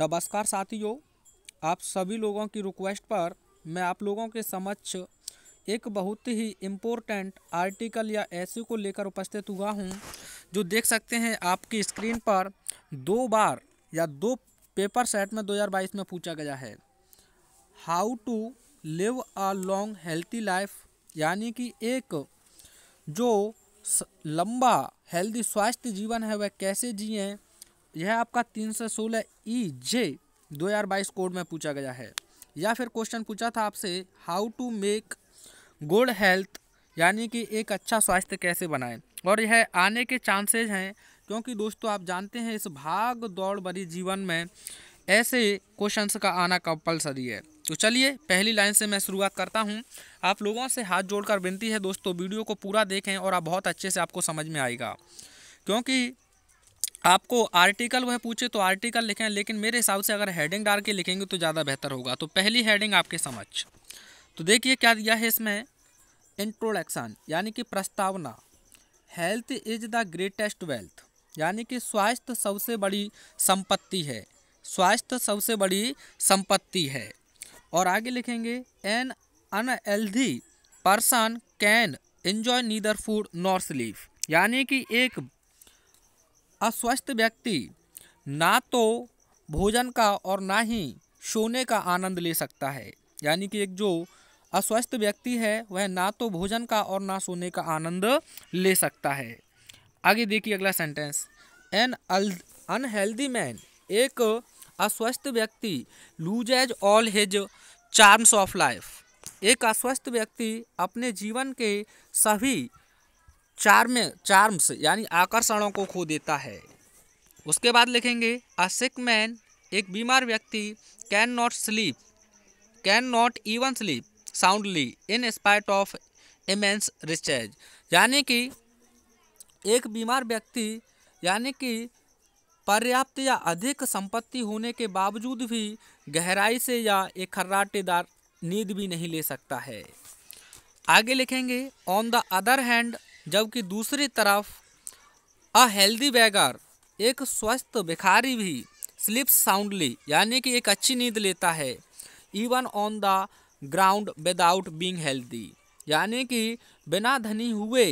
नमस्कार साथियों आप सभी लोगों की रिक्वेस्ट पर मैं आप लोगों के समक्ष एक बहुत ही इम्पोर्टेंट आर्टिकल या ऐसे को लेकर उपस्थित हुआ हूँ जो देख सकते हैं आपकी स्क्रीन पर दो बार या दो पेपर सेट में 2022 में पूछा गया है how to live a long healthy life यानी कि एक जो लंबा हेल्दी स्वास्थ्य जीवन है वह कैसे जिए यह आपका तीन सौ सोलह ई e जे दो हज़ार बाईस कोड में पूछा गया है या फिर क्वेश्चन पूछा था आपसे how to make good health यानी कि एक अच्छा स्वास्थ्य कैसे बनाएं और यह आने के चांसेज हैं क्योंकि दोस्तों आप जानते हैं इस भाग दौड़ भरी जीवन में ऐसे क्वेश्चंस का आना कंपलसरी है तो चलिए पहली लाइन से मैं शुरुआत करता हूँ आप लोगों से हाथ जोड़कर विनती है दोस्तों वीडियो को पूरा देखें और आप बहुत अच्छे से आपको समझ में आएगा क्योंकि आपको आर्टिकल वह पूछे तो आर्टिकल लिखें लेकिन मेरे हिसाब से अगर हेडिंग डाल के लिखेंगे तो ज़्यादा बेहतर होगा तो पहली हेडिंग आपके समझ तो देखिए क्या दिया है इसमें इंट्रोडक्शन यानी कि प्रस्तावना health is the greatest wealth यानी कि स्वास्थ्य सबसे बड़ी संपत्ति है स्वास्थ्य सबसे बड़ी संपत्ति है और आगे लिखेंगे an unhealthy person can enjoy neither food nor sleep यानी कि एक अस्वस्थ व्यक्ति ना तो भोजन का और ना ही सोने का आनंद ले सकता है यानी कि एक जो अस्वस्थ व्यक्ति है वह ना तो भोजन का और ना सोने का आनंद ले सकता है आगे देखिए अगला सेंटेंस एन अनहेल्दी मैन एक अस्वस्थ व्यक्ति loses all his charms of life एक अस्वस्थ व्यक्ति अपने जीवन के सभी चार्म चार्म्स यानी आकर्षणों को खो देता है उसके बाद लिखेंगे अ सिक मैन एक बीमार व्यक्ति can not sleep can not even sleep soundly in spite of immense riches यानी कि एक बीमार व्यक्ति यानी कि पर्याप्त या अधिक संपत्ति होने के बावजूद भी गहराई से या एक खर्राटेदार नींद भी नहीं ले सकता है आगे लिखेंगे ऑन द अदर हैंड जबकि दूसरी तरफ अ हेल्दी बैगर एक स्वस्थ भिखारी भी स्लिप साउंडली यानी कि एक अच्छी नींद लेता है even on the ground without being healthy यानी कि बिना धनी हुए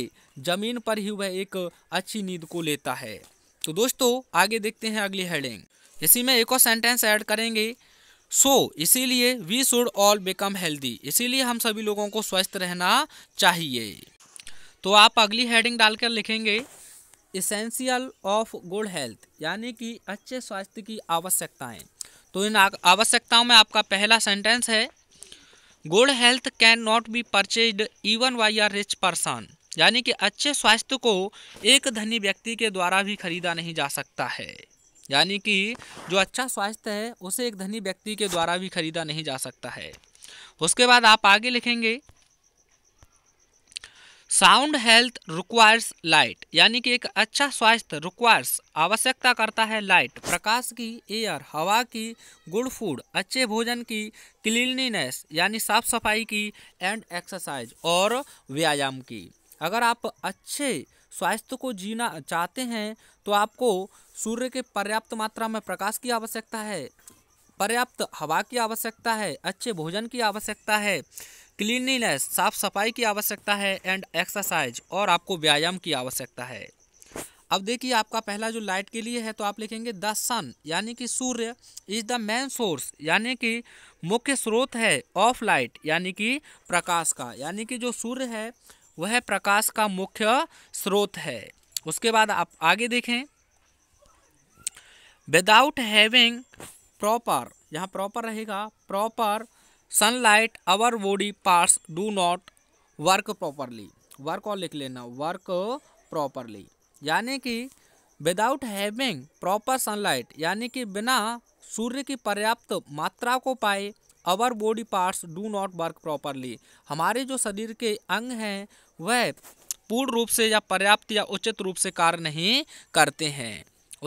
जमीन पर ही वह एक अच्छी नींद को लेता है तो दोस्तों आगे देखते हैं अगली हेडिंग इसी में एक और सेंटेंस ऐड करेंगे सो so, इसीलिए we should all become healthy इसीलिए हम सभी लोगों को स्वस्थ रहना चाहिए तो आप अगली हेडिंग डालकर लिखेंगे इसेंशियल ऑफ गुड हेल्थ यानी कि अच्छे स्वास्थ्य की आवश्यकताएं तो इन आवश्यकताओं में आपका पहला सेंटेंस है good health can not be purchase even by a rich person यानी कि अच्छे स्वास्थ्य को एक धनी व्यक्ति के द्वारा भी खरीदा नहीं जा सकता है यानी कि जो अच्छा स्वास्थ्य है उसे एक धनी व्यक्ति के द्वारा भी खरीदा नहीं जा सकता है उसके बाद आप आगे लिखेंगे साउंड हेल्थ रिक्वायर्स लाइट यानी कि एक अच्छा स्वास्थ्य रिक्वायर्स आवश्यकता करता है लाइट प्रकाश की एयर हवा की गुड फूड अच्छे भोजन की क्लीनलीनेस यानी साफ सफाई की एंड एक्सरसाइज और व्यायाम की अगर आप अच्छे स्वास्थ्य को जीना चाहते हैं तो आपको सूर्य के पर्याप्त मात्रा में प्रकाश की आवश्यकता है पर्याप्त हवा की आवश्यकता है अच्छे भोजन की आवश्यकता है क्लीनलीनेस साफ सफाई की आवश्यकता है एंड एक्सरसाइज और आपको व्यायाम की आवश्यकता है अब देखिए आपका पहला जो लाइट के लिए है तो आप लिखेंगे द सन यानी कि सूर्य इज़ द मेन सोर्स यानी कि मुख्य स्रोत है ऑफ लाइट यानी कि प्रकाश का यानी कि जो सूर्य है वह प्रकाश का मुख्य स्रोत है उसके बाद आप आगे देखें विदाउट हैविंग प्रॉपर यहाँ प्रॉपर रहेगा proper sunlight our body parts do not work properly work और लिख लेना वर्क प्रॉपरली यानी कि विदाउट हैविंग प्रॉपर सनलाइट यानी कि बिना सूर्य की पर्याप्त मात्रा को पाए our body parts do not work properly हमारे जो शरीर के अंग हैं वह पूर्ण रूप से या पर्याप्त या उचित रूप से कार्य नहीं करते हैं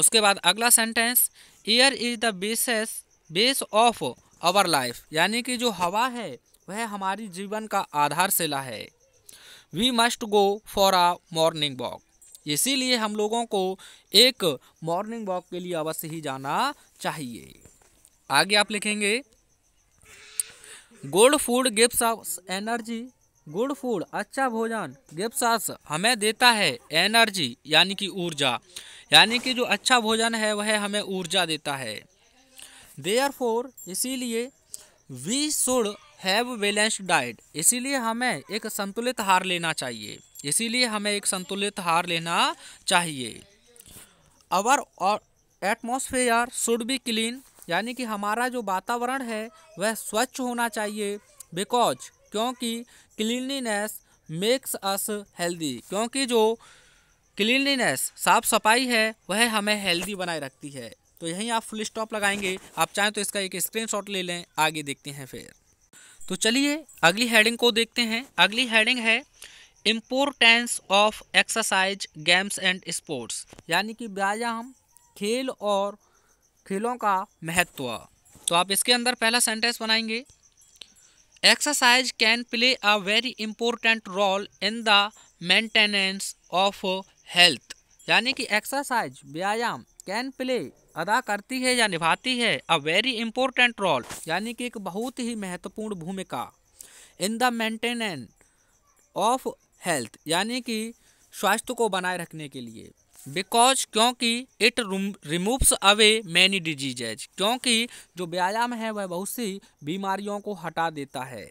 उसके बाद अगला sentence air is the bases base of our life यानी कि जो हवा है वह हमारी जीवन का आधारशिला है we must go for a morning walk इसीलिए हम लोगों को एक मॉर्निंग वॉक के लिए अवश्य ही जाना चाहिए आगे आप लिखेंगे good food gives us energy good food अच्छा भोजन गिव्स अस हमें देता है एनर्जी यानी कि ऊर्जा यानी कि जो अच्छा भोजन है वह हमें ऊर्जा देता है देयर फोर इसीलिए we should have balanced diet इसीलिए हमें एक संतुलित आहार लेना चाहिए इसीलिए हमें एक संतुलित आहार लेना चाहिए अवर और एटमोसफेयर शुड बी क्लीन यानी कि हमारा जो वातावरण है वह स्वच्छ होना चाहिए बिकॉज क्योंकि क्लीनलीनेस मेक्स अस हेल्दी क्योंकि जो क्लीनलीनेस साफ सफाई है वह हमें हेल्दी बनाए रखती है तो यहीं आप फुल स्टॉप लगाएंगे आप चाहें तो इसका एक स्क्रीनशॉट ले लें आगे देखते हैं फिर तो चलिए अगली हेडिंग को देखते हैं अगली हेडिंग है importance of exercise games and sports यानी कि व्यायाम खेल और खेलों का महत्व तो आप इसके अंदर पहला सेंटेंस बनाएंगे exercise can play a very important role in the maintenance of health यानी कि एक्सरसाइज व्यायाम कैन प्ले अदा करती है या निभाती है अ वेरी इंपॉर्टेंट रोल यानी कि एक बहुत ही महत्वपूर्ण भूमिका in the maintenance of health यानी कि स्वास्थ्य को बनाए रखने के लिए बिकॉज क्योंकि it removes away many diseases क्योंकि जो व्यायाम है वह बहुत सी बीमारियों को हटा देता है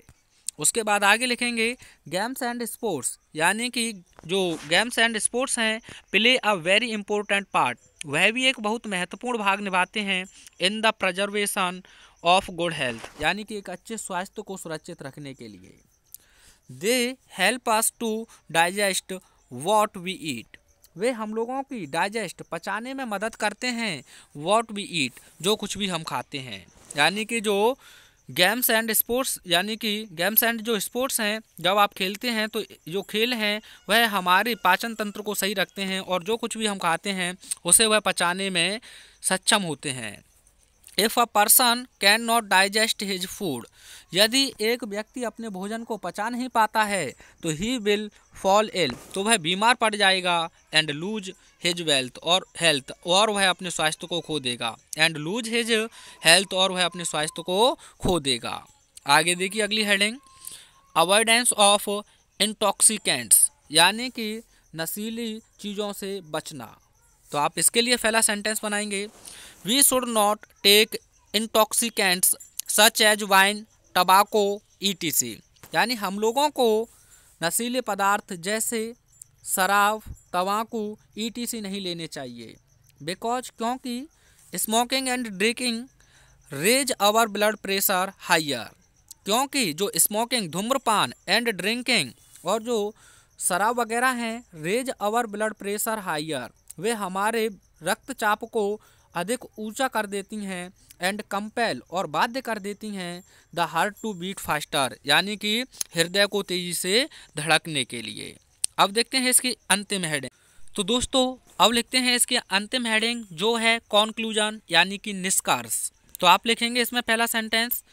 उसके बाद आगे लिखेंगे गेम्स एंड स्पोर्ट्स यानी कि जो गेम्स एंड स्पोर्ट्स हैं play a very important part वह भी एक बहुत महत्वपूर्ण भाग निभाते हैं in the preservation of good health यानी कि एक अच्छे स्वास्थ्य को सुरक्षित रखने के लिए they help us to digest what we eat वे हम लोगों की डाइजेस्ट पचाने में मदद करते हैं वॉट वी ईट जो कुछ भी हम खाते हैं यानी कि जो गेम्स एंड स्पोर्ट्स यानी कि गेम्स एंड जो स्पोर्ट्स हैं जब आप खेलते हैं तो जो खेल हैं वह हमारे पाचन तंत्र को सही रखते हैं और जो कुछ भी हम खाते हैं उसे वह पचाने में सक्षम होते हैं if a person can not digest his food यदि एक व्यक्ति अपने भोजन को पचा नहीं पाता है तो ही विल फॉल इल तो वह बीमार पड़ जाएगा एंड लूज हिज वेल्थ और हेल्थ और वह अपने स्वास्थ्य को खो देगा एंड लूज हिज हेल्थ और वह अपने स्वास्थ्य को खो देगा आगे देखिए अगली हेडिंग अवॉइडेंस ऑफ इंटॉक्सिकेंट्स यानी कि नशीली चीज़ों से बचना तो आप इसके लिए पहला सेंटेंस बनाएंगे we should not take intoxicants such as wine tobacco सी यानी हम लोगों को नशीले पदार्थ जैसे शराब टी सी नहीं लेने चाहिए बिकॉज क्योंकि smoking and drinking raise our blood pressure higher क्योंकि जो स्मोकिंग धूम्रपान एंड ड्रिंकिंग और जो शराब वगैरह हैं raise our blood pressure higher वे हमारे रक्तचाप को अधिक ऊंचा कर देती हैं एंड कंपेल और बाध्य कर देती हैं the heart to beat faster यानी कि हृदय को तेज़ी से धड़कने के लिए अब देखते हैं इसकी अंतिम हेडिंग तो दोस्तों अब लिखते हैं इसकी अंतिम हेडिंग जो है कॉन्क्लूजन यानी कि निष्कर्ष तो आप लिखेंगे इसमें पहला सेंटेंस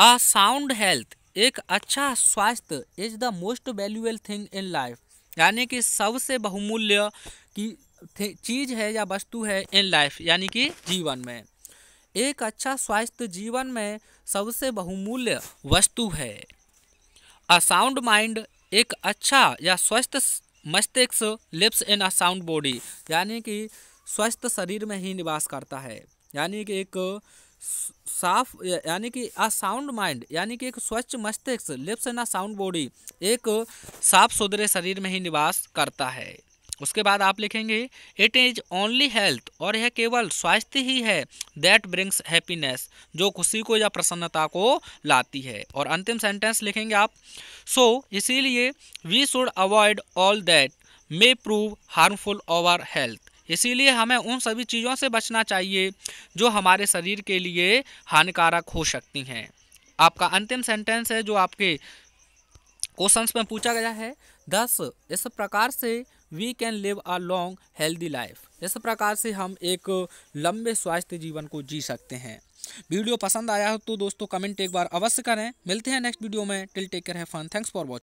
अ साउंड हेल्थ एक अच्छा स्वास्थ्य is the most valuable thing in life यानी कि सबसे बहुमूल्य की चीज़ है या वस्तु है इन लाइफ यानी कि जीवन में एक अच्छा स्वास्थ्य जीवन में सबसे बहुमूल्य वस्तु है अ साउंड माइंड एक अच्छा या स्वस्थ मस्तिष्क lips in a sound body यानी कि स्वस्थ शरीर में ही निवास करता है यानी कि एक साफ यानी कि अ साउंड माइंड यानी कि एक स्वच्छ मस्तिष्क lips in a sound body एक साफ सुधरे शरीर में ही निवास करता है उसके बाद आप लिखेंगे इट इज ओनली हेल्थ और यह केवल स्वास्थ्य ही है दैट ब्रिंग्स हैप्पीनेस जो खुशी को या प्रसन्नता को लाती है और अंतिम सेंटेंस लिखेंगे आप सो so, इसीलिए we should avoid all that may prove harmful over health इसीलिए हमें उन सभी चीज़ों से बचना चाहिए जो हमारे शरीर के लिए हानिकारक हो सकती हैं आपका अंतिम सेंटेंस है जो आपके क्वेश्चंस में पूछा गया है दस इस प्रकार से we can live a long healthy life इस प्रकार से हम एक लंबे स्वास्थ्य जीवन को जी सकते हैं वीडियो पसंद आया हो तो दोस्तों कमेंट एक बार अवश्य करें मिलते हैं नेक्स्ट वीडियो में टिल टेक केयर है फन थैंक्स फॉर वॉचिंग